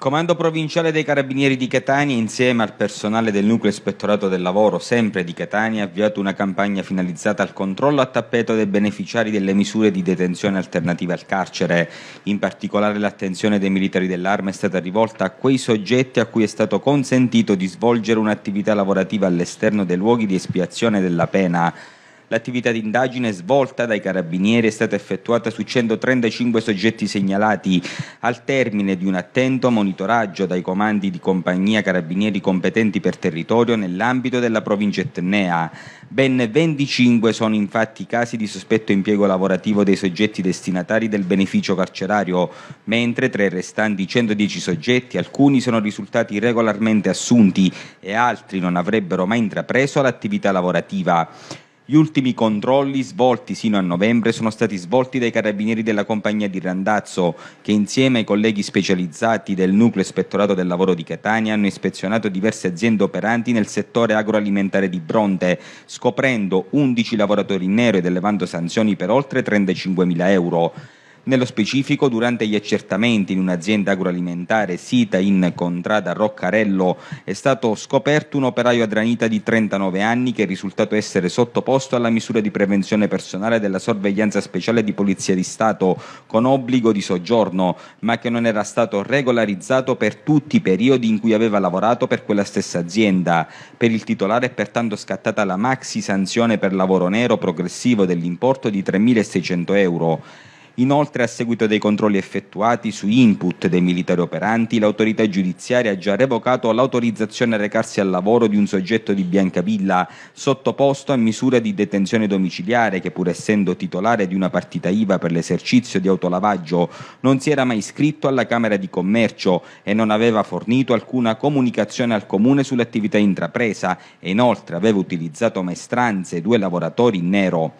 Il Comando Provinciale dei Carabinieri di Catania, insieme al personale del Nucleo Ispettorato del Lavoro, sempre di Catania, ha avviato una campagna finalizzata al controllo a tappeto dei beneficiari delle misure di detenzione alternative al carcere. In particolare l'attenzione dei militari dell'arma è stata rivolta a quei soggetti a cui è stato consentito di svolgere un'attività lavorativa all'esterno dei luoghi di espiazione della pena L'attività di indagine svolta dai carabinieri è stata effettuata su 135 soggetti segnalati al termine di un attento monitoraggio dai comandi di compagnia carabinieri competenti per territorio nell'ambito della provincia etnea. Ben 25 sono infatti i casi di sospetto impiego lavorativo dei soggetti destinatari del beneficio carcerario, mentre tra i restanti 110 soggetti alcuni sono risultati regolarmente assunti e altri non avrebbero mai intrapreso l'attività lavorativa. Gli ultimi controlli svolti sino a novembre sono stati svolti dai carabinieri della compagnia di Randazzo, che insieme ai colleghi specializzati del nucleo ispettorato del lavoro di Catania hanno ispezionato diverse aziende operanti nel settore agroalimentare di Bronte, scoprendo 11 lavoratori in nero ed elevando sanzioni per oltre 35.000 euro. Nello specifico, durante gli accertamenti in un'azienda agroalimentare sita in Contrada Roccarello è stato scoperto un operaio adranita di 39 anni che è risultato essere sottoposto alla misura di prevenzione personale della sorveglianza speciale di Polizia di Stato con obbligo di soggiorno, ma che non era stato regolarizzato per tutti i periodi in cui aveva lavorato per quella stessa azienda. Per il titolare è pertanto scattata la maxi sanzione per lavoro nero progressivo dell'importo di 3.600 euro. Inoltre, a seguito dei controlli effettuati su input dei militari operanti, l'autorità giudiziaria ha già revocato l'autorizzazione a recarsi al lavoro di un soggetto di Biancavilla sottoposto a misura di detenzione domiciliare che pur essendo titolare di una partita IVA per l'esercizio di autolavaggio non si era mai iscritto alla Camera di Commercio e non aveva fornito alcuna comunicazione al Comune sull'attività intrapresa e inoltre aveva utilizzato maestranze e due lavoratori in nero.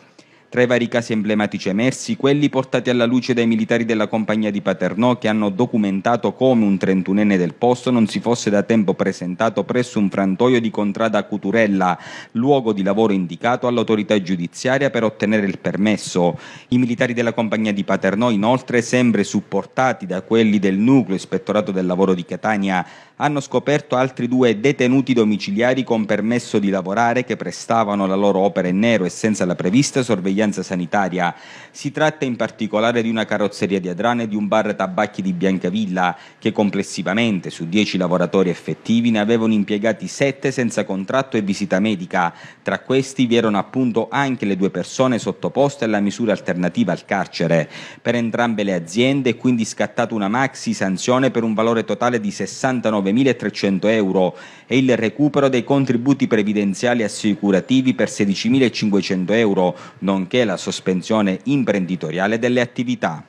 Tra i vari casi emblematici emersi, quelli portati alla luce dai militari della compagnia di Paternò che hanno documentato come un trentunenne del posto non si fosse da tempo presentato presso un frantoio di contrada Cuturella, luogo di lavoro indicato all'autorità giudiziaria per ottenere il permesso. I militari della compagnia di Paternò inoltre, sempre supportati da quelli del nucleo ispettorato del lavoro di Catania, hanno scoperto altri due detenuti domiciliari con permesso di lavorare che prestavano la loro opera in nero e senza la prevista sorveglianza sorveglianza sanitaria. Si tratta in particolare di una carrozzeria di Adrana e di un bar tabacchi di Biancavilla che complessivamente su 10 lavoratori effettivi ne avevano impiegati 7 senza contratto e visita medica. Tra questi vi erano appunto anche le due persone sottoposte alla misura alternativa al carcere. Per entrambe le aziende è quindi scattata una maxi sanzione per un valore totale di 69.300 euro e il recupero dei contributi previdenziali assicurativi per 16.500 euro, nonché nonché la sospensione imprenditoriale delle attività.